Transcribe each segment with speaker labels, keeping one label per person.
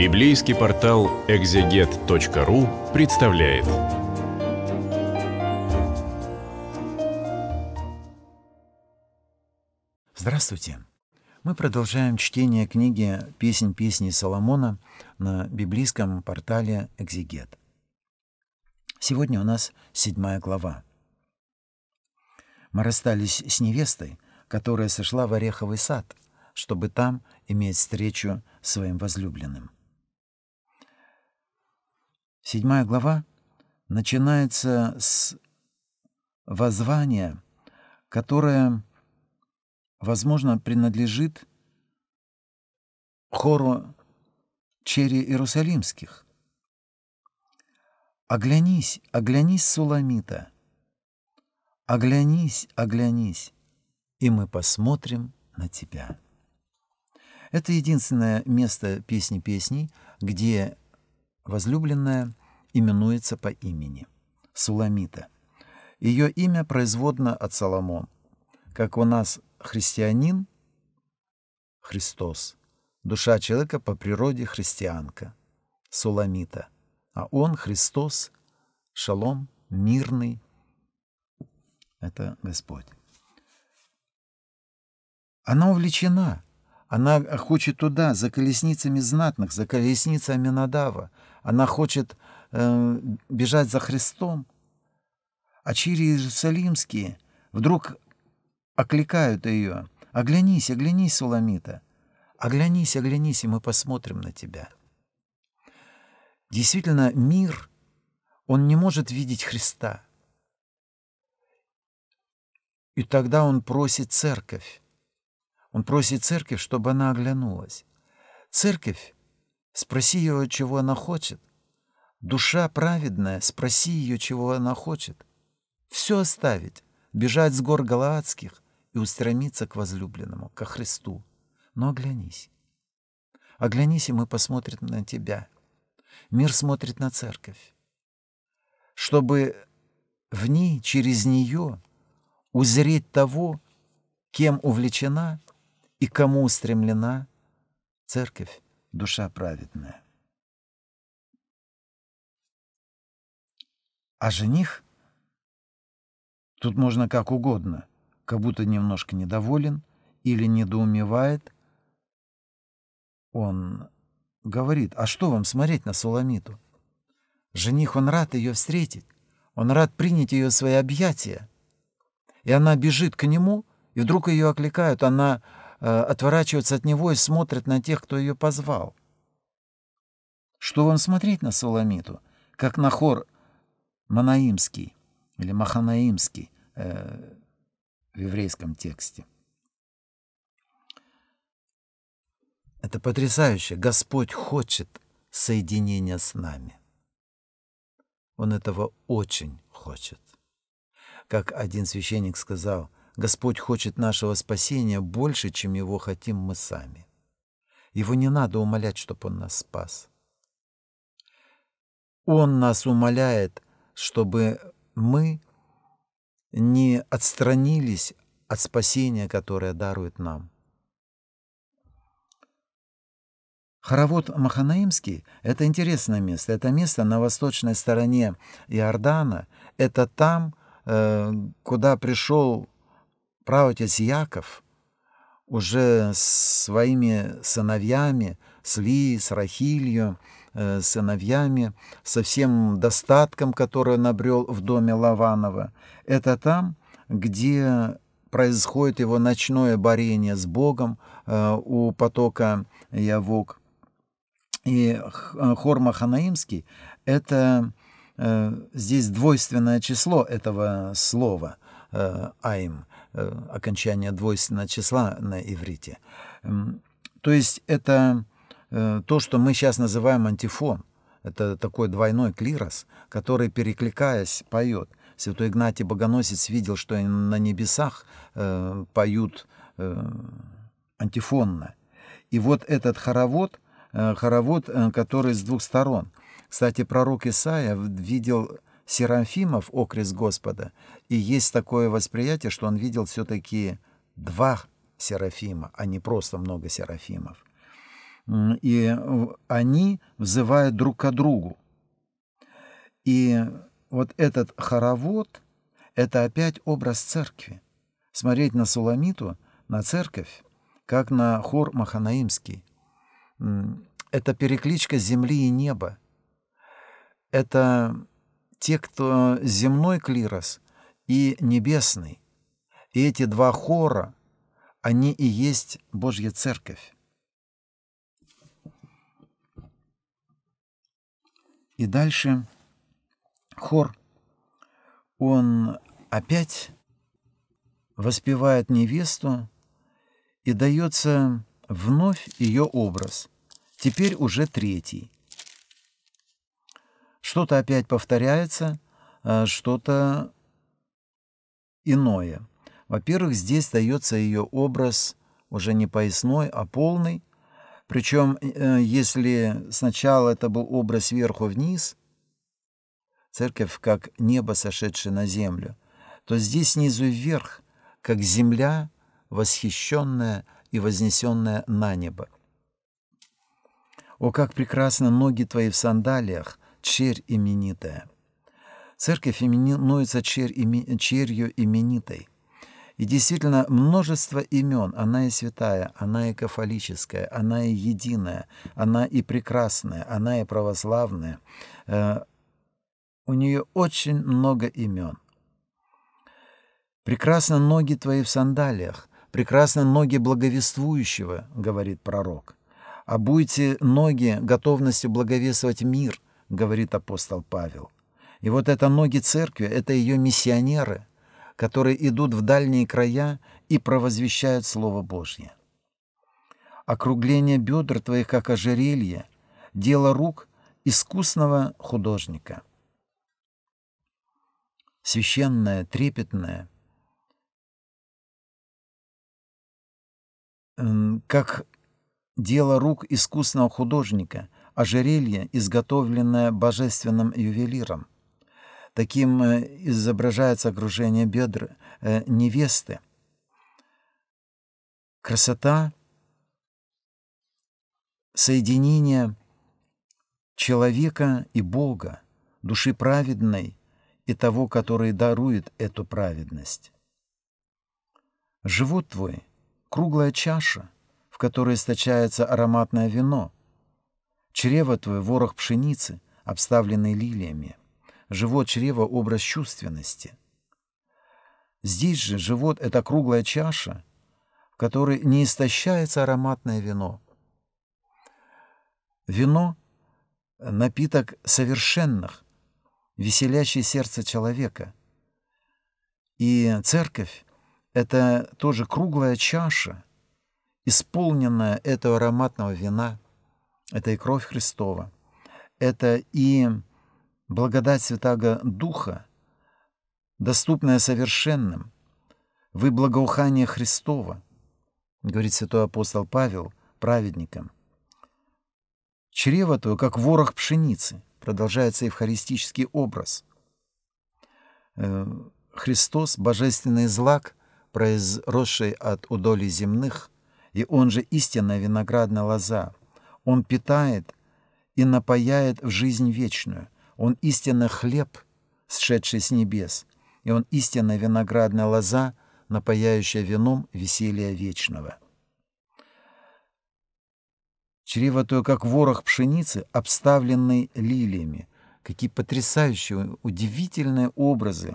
Speaker 1: Библейский портал экзегет.ру представляет. Здравствуйте! Мы продолжаем чтение книги «Песнь Песни Соломона» на библейском портале «Экзегет». Сегодня у нас седьмая глава. Мы расстались с невестой, которая сошла в Ореховый сад, чтобы там иметь встречу с своим возлюбленным – Седьмая глава начинается с воззвания, которое, возможно, принадлежит хору черри Иерусалимских. «Оглянись, оглянись, Суламита! Оглянись, оглянись, и мы посмотрим на тебя!» Это единственное место песни песней, где возлюбленная именуется по имени – Суламита. Ее имя производно от Соломон. Как у нас христианин – Христос. Душа человека по природе христианка – Суламита. А он – Христос, шалом, мирный. Это Господь. Она увлечена. Она хочет туда, за колесницами знатных, за колесницами Надава. Она хочет э, бежать за Христом, а чири иерусалимские вдруг окликают ее. «Оглянись, оглянись, Суламита! Оглянись, оглянись, и мы посмотрим на тебя!» Действительно, мир, он не может видеть Христа. И тогда он просит церковь. Он просит церковь, чтобы она оглянулась. Церковь, спроси ее, чего она хочет, Душа праведная, спроси ее, чего она хочет. Все оставить, бежать с гор Галаадских и устремиться к возлюбленному, ко Христу. Но оглянись. Оглянись, и мы посмотрим на тебя. Мир смотрит на церковь. Чтобы в ней, через нее, узреть того, кем увлечена и кому устремлена церковь, душа праведная. А жених? Тут можно как угодно, как будто немножко недоволен или недоумевает. Он говорит, а что вам смотреть на Соломиту? Жених, он рад ее встретить, он рад принять ее в свои объятия. И она бежит к нему, и вдруг ее окликают, она э, отворачивается от него и смотрит на тех, кто ее позвал. Что вам смотреть на Соломиту, как на хор Манаимский или Маханаимский э, в еврейском тексте. Это потрясающе. Господь хочет соединения с нами. Он этого очень хочет. Как один священник сказал, Господь хочет нашего спасения больше, чем его хотим мы сами. Его не надо умолять, чтобы он нас спас. Он нас умоляет – чтобы мы не отстранились от спасения, которое дарует нам. Хоровод Маханаимский – это интересное место. Это место на восточной стороне Иордана. Это там, э, куда пришел праотец Яков – уже своими сыновьями, с Ли, с Рахилью, э, сыновьями, со всем достатком, который он обрел в доме Лаванова. Это там, где происходит его ночное борение с Богом э, у потока Явок. И э, хор Маханаимский — это э, здесь двойственное число этого слова э, «айм». Э, окончание двойственного числа на иврите. То есть это э, то, что мы сейчас называем антифон. Это такой двойной клирос, который, перекликаясь, поет. Святой Игнатий Богоносец видел, что на небесах э, поют антифонно. И вот этот хоровод, хоровод, который с двух сторон. Кстати, пророк Исаия видел Серафимов — окрест Господа, и есть такое восприятие, что он видел все-таки два Серафима, а не просто много Серафимов. И они взывают друг к другу. И вот этот хоровод — это опять образ церкви. Смотреть на Суламиту, на церковь, как на хор Маханаимский. Это перекличка земли и неба. Это те, кто земной клирос и небесный. И эти два хора, они и есть Божья Церковь. И дальше хор, он опять воспевает невесту и дается вновь ее образ, теперь уже третий – что-то опять повторяется, а что-то иное. Во-первых, здесь дается ее образ уже не поясной, а полный. Причем, э, если сначала это был образ сверху вниз, церковь как небо, сошедшее на землю, то здесь снизу вверх, как земля, восхищенная и вознесенная на небо. О, как прекрасно ноги твои в сандалиях, черь именитая. Церковь именуется черь, име, черью именитой. И действительно, множество имен. Она и святая, она и кафолическая, она и единая, она и прекрасная, она и православная. Э, у нее очень много имен. «Прекрасно ноги твои в сандалиях, прекрасно ноги благовествующего», — говорит пророк. «Обуйте ноги готовностью благовествовать мир», — говорит апостол Павел. И вот это ноги церкви, это ее миссионеры, которые идут в дальние края и провозвещают Слово Божье. Округление бедр твоих, как ожерелье, дело рук искусного художника. Священное, трепетное, как дело рук искусного художника – ожерелье, изготовленное божественным ювелиром. Таким э, изображается окружение бедр э, невесты. Красота, соединение человека и Бога, души праведной и того, который дарует эту праведность. Живот твой — круглая чаша, в которой источается ароматное вино — Чрево твое — ворох пшеницы, обставленный лилиями. Живот чрева — образ чувственности. Здесь же живот — это круглая чаша, в которой не истощается ароматное вино. Вино — напиток совершенных, веселящий сердце человека. И церковь — это тоже круглая чаша, исполненная этого ароматного вина — это и кровь Христова, это и благодать Святаго Духа, доступная совершенным. Вы благоухание Христова, говорит святой апостол Павел праведникам. Чрево твое, как ворох пшеницы, продолжается евхаристический образ. Э, Христос — божественный злак, произросший от удоли земных, и он же истинная виноградная лоза — он питает и напаяет в жизнь вечную. Он истинно хлеб, сшедший с небес, и он истинно виноградная лоза, напаяющая вином веселья вечного. Чрево как ворох пшеницы, обставленный лилиями. Какие потрясающие, удивительные образы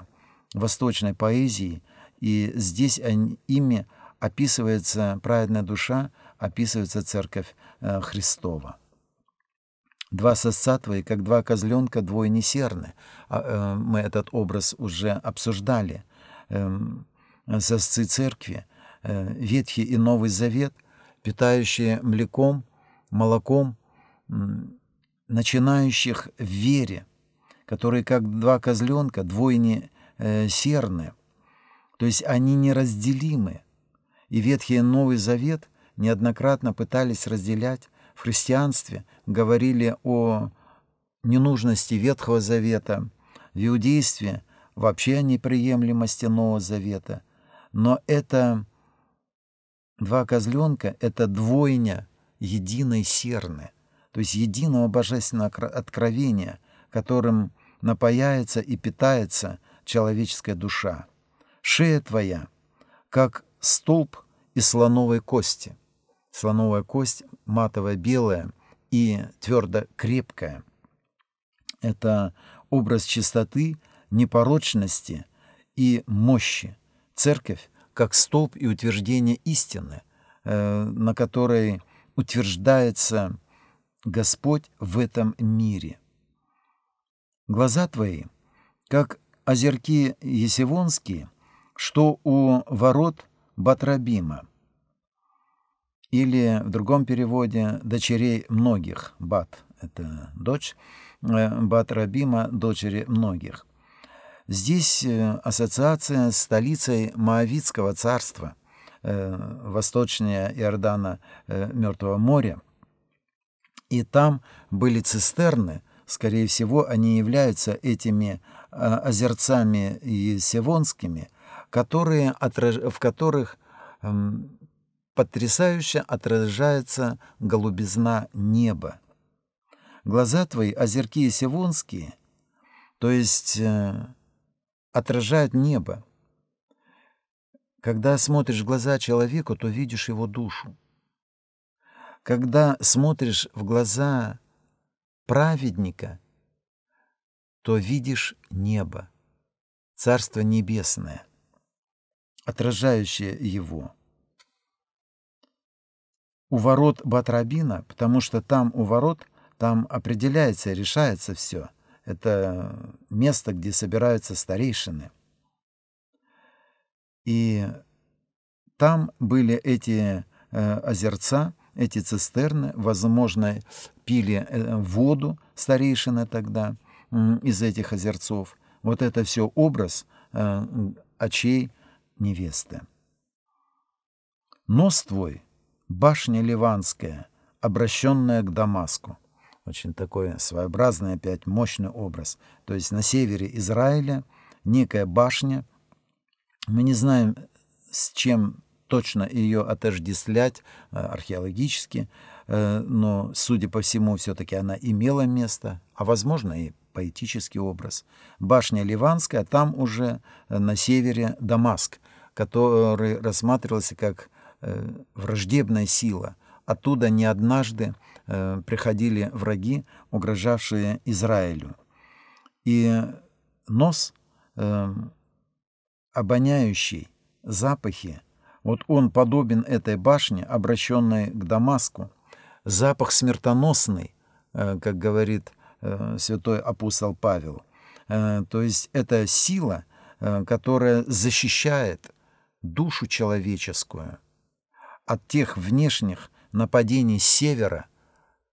Speaker 1: восточной поэзии, и здесь ими описывается праведная душа, описывается церковь э, Христова. Два сосатвы, как два козленка, двое несерны. А, э, мы этот образ уже обсуждали. Эм, сосцы церкви, э, Ветхий и Новый Завет, питающие млеком, молоком, начинающих в вере, которые как два козленка, двойни э, серны, то есть они неразделимы. И Ветхий и Новый Завет неоднократно пытались разделять, в христианстве говорили о ненужности Ветхого Завета, в иудействе вообще о неприемлемости Нового Завета. Но это два козленка — это двойня единой серны, то есть единого божественного откровения, которым напаяется и питается человеческая душа. Шея твоя, как столб из слоновой кости — Слоновая кость матово-белая и твердо-крепкая. Это образ чистоты, непорочности и мощи. Церковь как столб и утверждение истины, э, на которой утверждается Господь в этом мире. Глаза твои, как озерки есивонские, что у ворот Батрабима – или в другом переводе «дочерей многих» — «бат» — это дочь, э, «бат Рабима» — «дочери многих». Здесь э, ассоциация с столицей Моавитского царства, э, восточнее Иордана Мертвого моря. И там были цистерны, скорее всего, они являются этими а, озерцами и севонскими которые, в которых эм, потрясающе отражается голубизна неба. Глаза твои озерки и севонские, то есть э, отражают небо. Когда смотришь в глаза человеку, то видишь его душу. Когда смотришь в глаза праведника, то видишь небо, Царство Небесное, отражающее его у ворот Батрабина, потому что там у ворот, там определяется, решается все. Это место, где собираются старейшины. И там были эти э, озерца, эти цистерны, возможно, пили э, воду старейшины тогда э, из этих озерцов. Вот это все образ э, очей невесты. Нос твой башня Ливанская, обращенная к Дамаску. Очень такой своеобразный опять мощный образ. То есть на севере Израиля некая башня. Мы не знаем, с чем точно ее отождествлять э, археологически, э, но, судя по всему, все-таки она имела место, а, возможно, и поэтический образ. Башня Ливанская, там уже э, на севере Дамаск, который рассматривался как Э, враждебная сила. Оттуда не однажды э, приходили враги, угрожавшие Израилю. И нос, э, обоняющий запахи, вот он подобен этой башне, обращенной к Дамаску. Запах смертоносный, как говорит святой апостол Павел. То есть это сила, которая защищает душу человеческую – от тех внешних нападений севера,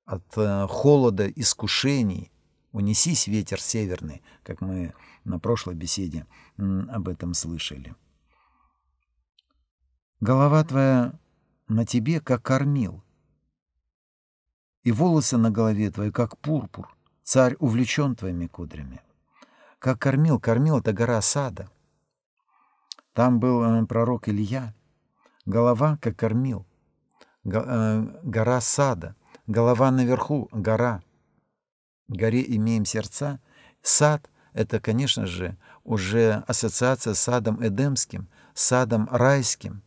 Speaker 1: от э, холода искушений. Унесись ветер северный, как мы на прошлой беседе об этом слышали. Голова твоя на тебе, как кормил, и волосы на голове твоей, как пурпур. Царь увлечен твоими кудрями. Как кормил, кормил — это гора Сада. Там был э, пророк Илья, голова как кормил, э, гора сада, голова наверху — гора. Горе имеем сердца. Сад — это, конечно же, уже ассоциация с садом эдемским, садом райским,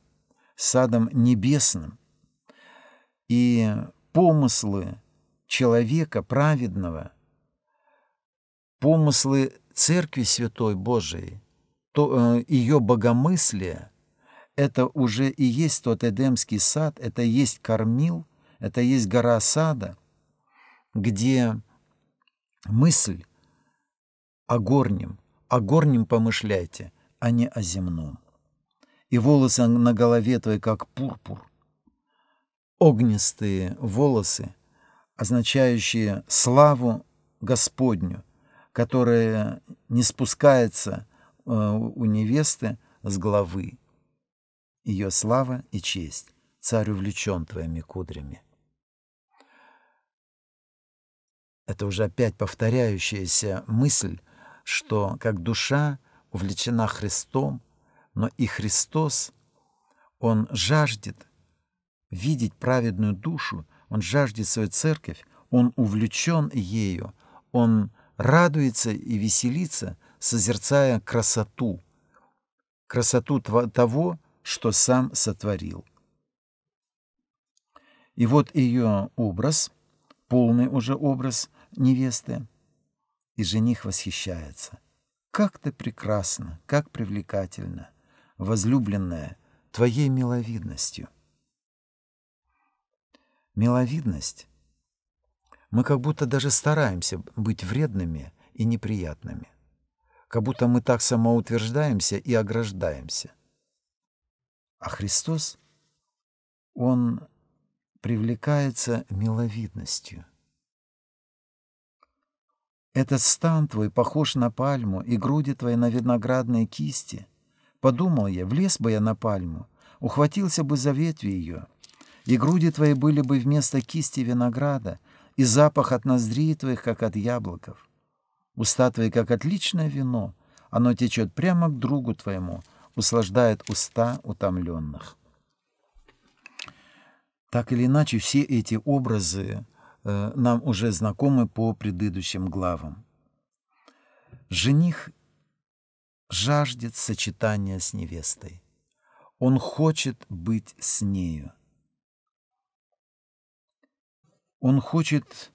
Speaker 1: садом небесным. И помыслы человека праведного, помыслы Церкви Святой Божией, то, э, ее богомыслие — это уже и есть тот Эдемский сад, это есть кормил, это есть гора сада, где мысль о горнем, о горнем помышляйте, а не о земном. И волосы на голове твои как пурпур, огнистые волосы, означающие славу Господню, которая не спускается э, у невесты с головы ее слава и честь. Царь увлечен твоими кудрями. Это уже опять повторяющаяся мысль, что как душа увлечена Христом, но и Христос, Он жаждет видеть праведную душу, Он жаждет свою церковь, Он увлечен ею, Он радуется и веселится, созерцая красоту, красоту того, что сам сотворил. И вот ее образ, полный уже образ невесты, и жених восхищается. Как ты прекрасна, как привлекательно, возлюбленная твоей миловидностью. Миловидность. Мы как будто даже стараемся быть вредными и неприятными. Как будто мы так самоутверждаемся и ограждаемся – а Христос, он привлекается миловидностью. Этот стан твой похож на пальму, и груди твои на виноградные кисти. Подумал я, влез бы я на пальму, ухватился бы за ветви ее, и груди твои были бы вместо кисти винограда, и запах от ноздрей твоих, как от яблоков. Уста твои, как отличное вино, оно течет прямо к другу твоему — услаждает уста утомленных. Так или иначе, все эти образы э, нам уже знакомы по предыдущим главам. Жених жаждет сочетания с невестой. Он хочет быть с нею. Он хочет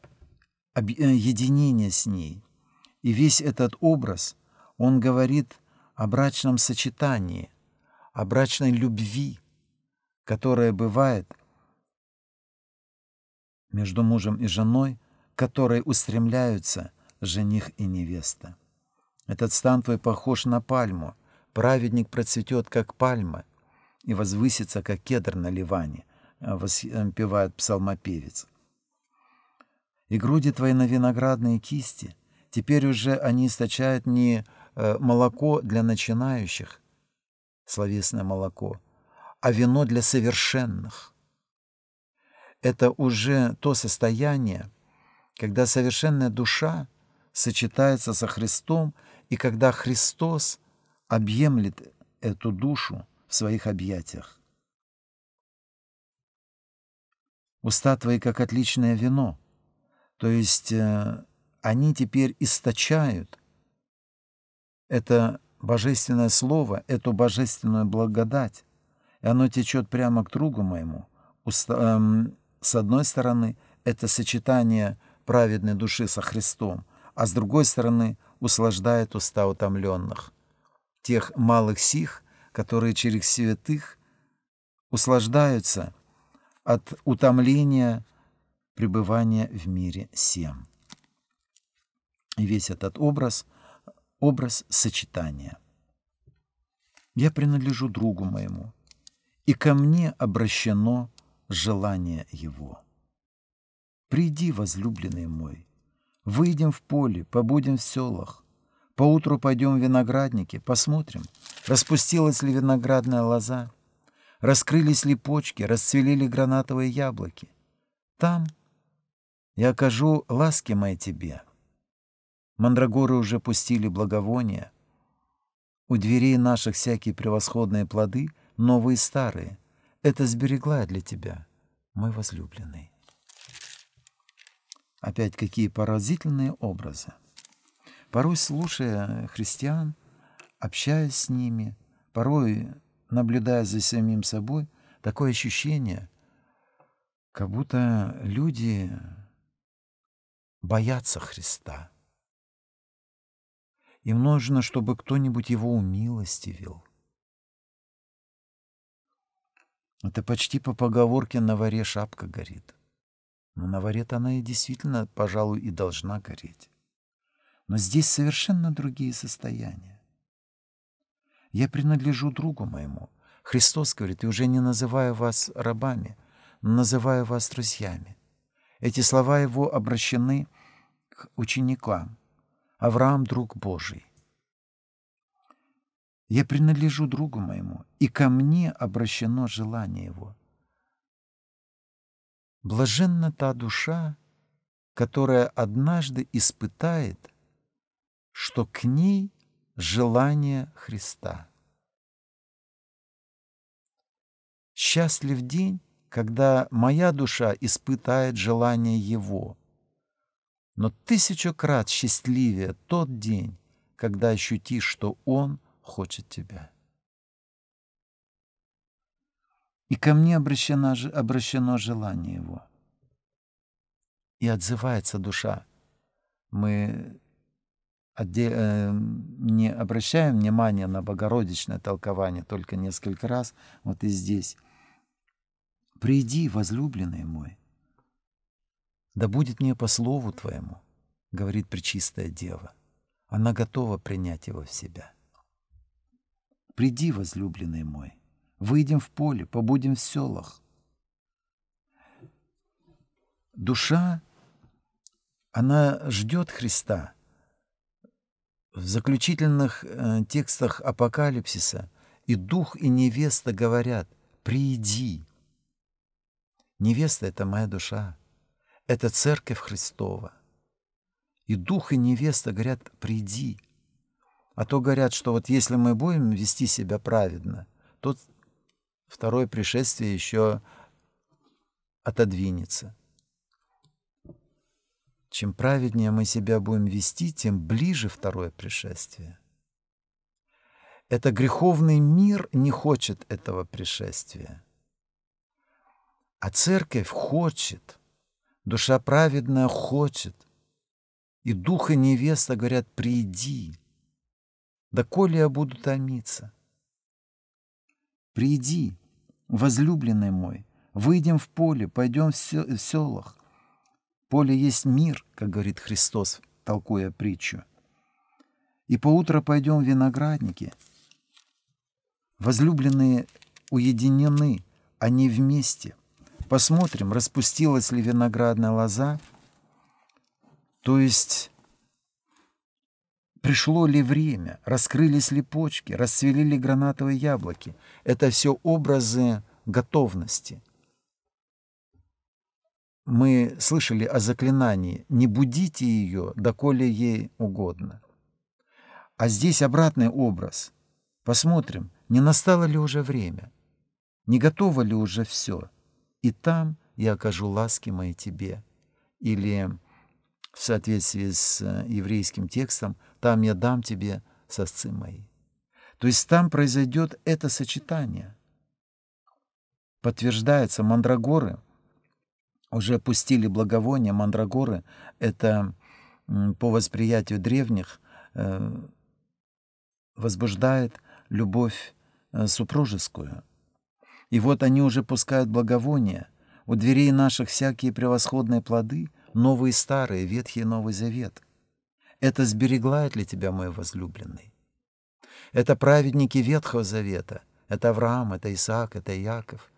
Speaker 1: э, единения с ней. И весь этот образ, он говорит о брачном сочетании, о брачной любви, которая бывает между мужем и женой, которой устремляются жених и невеста. Этот стан твой похож на пальму. Праведник процветет, как пальма, и возвысится, как кедр на Ливане, э, воспевает э, псалмопевец. И груди твои на виноградные кисти, теперь уже они источают не Э, молоко для начинающих, словесное молоко, а вино для совершенных. Это уже то состояние, когда совершенная душа сочетается со Христом, и когда Христос объемлет эту душу в своих объятиях. Уста твои как отличное вино, то есть э, они теперь источают это божественное слово, эту божественную благодать, и оно течет прямо к другу моему. Эм, с одной стороны, это сочетание праведной души со Христом, а с другой стороны, услаждает уста утомленных, тех малых сих, которые через святых услаждаются от утомления пребывания в мире всем. И весь этот образ — образ сочетания. Я принадлежу другу моему, и ко мне обращено желание его. Приди, возлюбленный мой, выйдем в поле, побудем в селах, поутру пойдем в виноградники, посмотрим, распустилась ли виноградная лоза, раскрылись ли почки, расцвели ли гранатовые яблоки. Там я окажу ласки мои тебе, Мандрагоры уже пустили благовония. У дверей наших всякие превосходные плоды, новые и старые. Это сберегла для тебя, мой возлюбленный. Опять какие поразительные образы. Порой, слушая христиан, общаясь с ними, порой, наблюдая за самим собой, такое ощущение, как будто люди боятся Христа. Им нужно, чтобы кто-нибудь его умилостивил. Это почти по поговорке «на варе шапка горит». Но на варе-то она и действительно, пожалуй, и должна гореть. Но здесь совершенно другие состояния. Я принадлежу другу моему. Христос говорит, и уже не называю вас рабами, но называю вас друзьями. Эти слова его обращены к ученикам. Авраам — друг Божий. Я принадлежу другу моему, и ко мне обращено желание его. Блаженна та душа, которая однажды испытает, что к ней желание Христа. Счастлив день, когда моя душа испытает желание Его, но тысячу крат счастливее тот день, когда ощутишь, что Он хочет тебя. И ко мне обращено, обращено желание Его. И отзывается душа. Мы э, не обращаем внимания на богородичное толкование только несколько раз, вот и здесь. «Приди, возлюбленный мой, «Да будет мне по слову твоему», — говорит Пречистая Дева. Она готова принять его в себя. «Приди, возлюбленный мой, выйдем в поле, побудем в селах». Душа, она ждет Христа. В заключительных э, текстах Апокалипсиса и дух, и невеста говорят «приди». Невеста — это моя душа. Это церковь Христова. И дух и невеста говорят, приди. А то говорят, что вот если мы будем вести себя праведно, то второе пришествие еще отодвинется. Чем праведнее мы себя будем вести, тем ближе второе пришествие. Это греховный мир не хочет этого пришествия. А церковь хочет – Душа праведная хочет, и духа невеста, говорят, приди, да коли я буду томиться. Приди, возлюбленный мой, выйдем в поле, пойдем в, в селах. Поле есть мир, как говорит Христос, толкуя притчу. И поутро пойдем в виноградники. Возлюбленные уединены, они вместе. Посмотрим, распустилась ли виноградная лоза, то есть пришло ли время, раскрылись ли почки, расцвели ли гранатовые яблоки. Это все образы готовности. Мы слышали о заклинании «не будите ее, доколе ей угодно». А здесь обратный образ. Посмотрим, не настало ли уже время, не готово ли уже все и там я окажу ласки мои тебе». Или в соответствии с э, еврейским текстом «там я дам тебе сосцы мои». То есть там произойдет это сочетание. Подтверждается, мандрагоры уже пустили благовония. Мандрагоры — это по восприятию древних э, возбуждает любовь э, супружескую — и вот они уже пускают благовония, у дверей наших всякие превосходные плоды, новые старые, ветхий Новый Завет. Это сберегает ли тебя, мой возлюбленный? Это праведники Ветхого Завета, это Авраам, это Исаак, это Яков,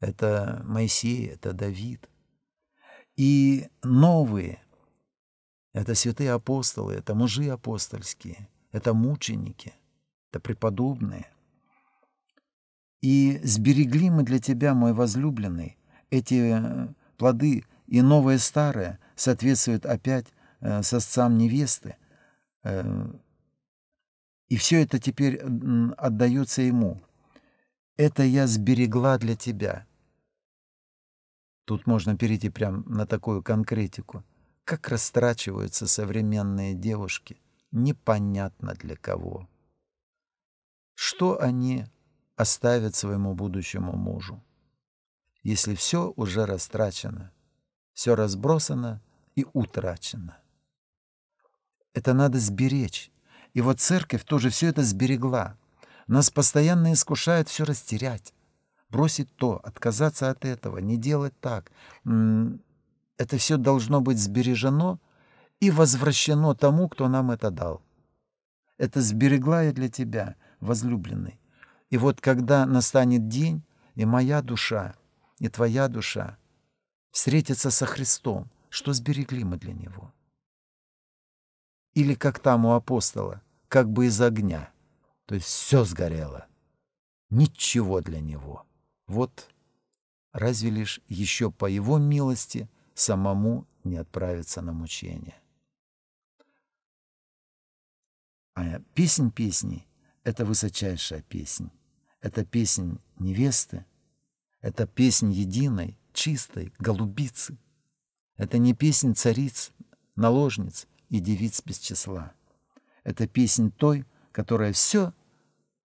Speaker 1: это Моисей, это Давид. И новые — это святые апостолы, это мужи апостольские, это мученики, это преподобные, и сберегли мы для тебя, мой возлюбленный, эти э, плоды, и новое старое соответствуют опять э, сосцам невесты. Э, и все это теперь отдается ему. Это я сберегла для тебя. Тут можно перейти прям на такую конкретику. Как растрачиваются современные девушки, непонятно для кого. Что они оставит своему будущему мужу. Если все уже растрачено, все разбросано и утрачено. Это надо сберечь. И вот церковь тоже все это сберегла. Нас постоянно искушают все растерять, бросить то, отказаться от этого, не делать так. Это все должно быть сбережено и возвращено тому, кто нам это дал. Это сберегла я для тебя, возлюбленный. И вот когда настанет день, и моя душа, и твоя душа встретятся со Христом, что сберегли мы для Него? Или как там у апостола, как бы из огня, то есть все сгорело, ничего для Него. Вот разве лишь еще по Его милости самому не отправиться на мучение. А песнь песней — это высочайшая песнь. Это песнь невесты, это песнь единой, чистой, голубицы. Это не песнь цариц, наложниц и девиц без числа. Это песнь той, которая все,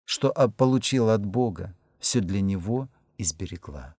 Speaker 1: что а, получила от Бога, все для Него изберегла.